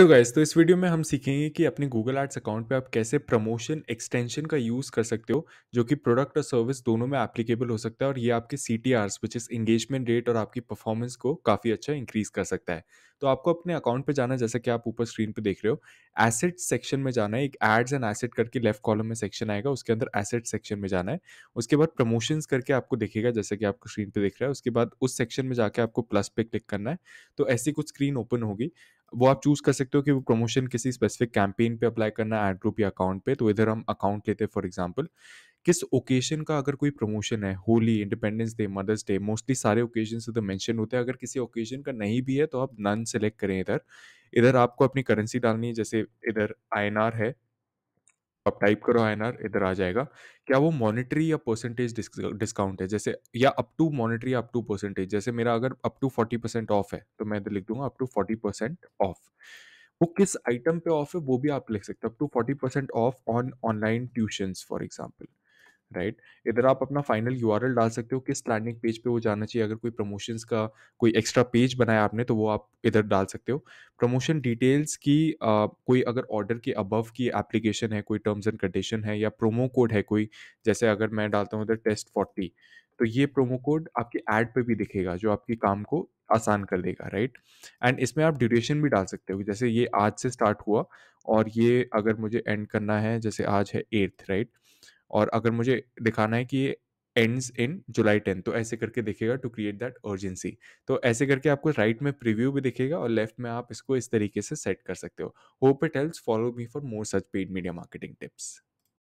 तो गाइस तो इस वीडियो में हम सीखेंगे कि अपने गूगल एड्स अकाउंट पे आप कैसे प्रमोशन एक्सटेंशन का यूज़ कर सकते हो जो कि प्रोडक्ट और सर्विस दोनों में एप्लीकेबल हो सकता है और ये आपके C T Rs which is engagement rate और आपकी परफॉर्मेंस को काफ़ी अच्छा इंक्रीज़ कर सकता है तो आपको अपने अकाउंट पे जाना जैसा कि आप ऊपर स्क्रीन पे देख रहे हो एसेट सेक्शन में जाना है एक एड्स एंड एसेट करके लेफ्ट कॉलम में सेक्शन आएगा उसके अंदर एसेट सेक्शन में जाना है उसके बाद प्रमोशंस करके आपको देखेगा जैसे कि आपको स्क्रीन पे देख रहा है उसके बाद उस सेक्शन में जाके आपको प्लस पे क्लिक करना है तो ऐसी कुछ स्क्रीन ओपन होगी वो आप चूज कर सकते हो कि वो प्रमोशन किसी स्पेसिफिक कैंपेन पे अप्लाई करना है एड ग्रुप या अकाउंट पे तो इधर हम अकाउंट लेते हैं फॉर एग्जांपल किस ओकेजन का अगर कोई प्रमोशन है Holi Independence Day Mother's Day mostly सारे ओकेजन से तो मैंशन होते हैं अगर किसी ओकेजन का नहीं भी है तो आप नन सेलेक्ट करें इधर इधर आपको अपनी करेंसी डालनी है जैसे इधर आई है आप टाइप करो आई इधर आ जाएगा क्या वो मॉनिटरी या परसेंटेज डिस्काउंट है जैसे या up to monetary up to percentage जैसे मेरा अगर up to forty percent off है तो मैं इधर लिख दूंगा up to forty percent off वो किस आइटम पे ऑफ है वो भी आप लिख सकते हो up to forty percent off on online tuition for example right इधर आप अपना फाइनल यू डाल सकते हो किस लैंडिंग पेज पे वो जाना चाहिए अगर कोई प्रमोशंस का कोई एक्स्ट्रा पेज बनाया आपने तो वो आप इधर डाल सकते हो प्रमोशन डिटेल्स की आ, कोई अगर ऑर्डर के अबव की एप्लीकेशन है कोई टर्म्स एंड कंडीशन है या प्रोमो कोड है कोई जैसे अगर मैं डालता हूँ इधर टेस्ट फोर्टी तो ये प्रोमो कोड आपके ऐड पे भी दिखेगा जो आपके काम को आसान कर देगा राइट एंड इसमें आप ड्यूरेशन भी डाल सकते हो जैसे ये आज से स्टार्ट हुआ और ये अगर मुझे एंड करना है जैसे आज है एट्थ राइट right? और अगर मुझे दिखाना है कि ये एंड्स इन जुलाई टेन तो ऐसे करके देखेगा टू क्रिएट दैट अर्जेंसी तो ऐसे करके आपको राइट में प्रीव्यू भी दिखेगा और लेफ्ट में आप इसको इस तरीके से सेट कर सकते हो hope it helps follow me for more such paid media marketing tips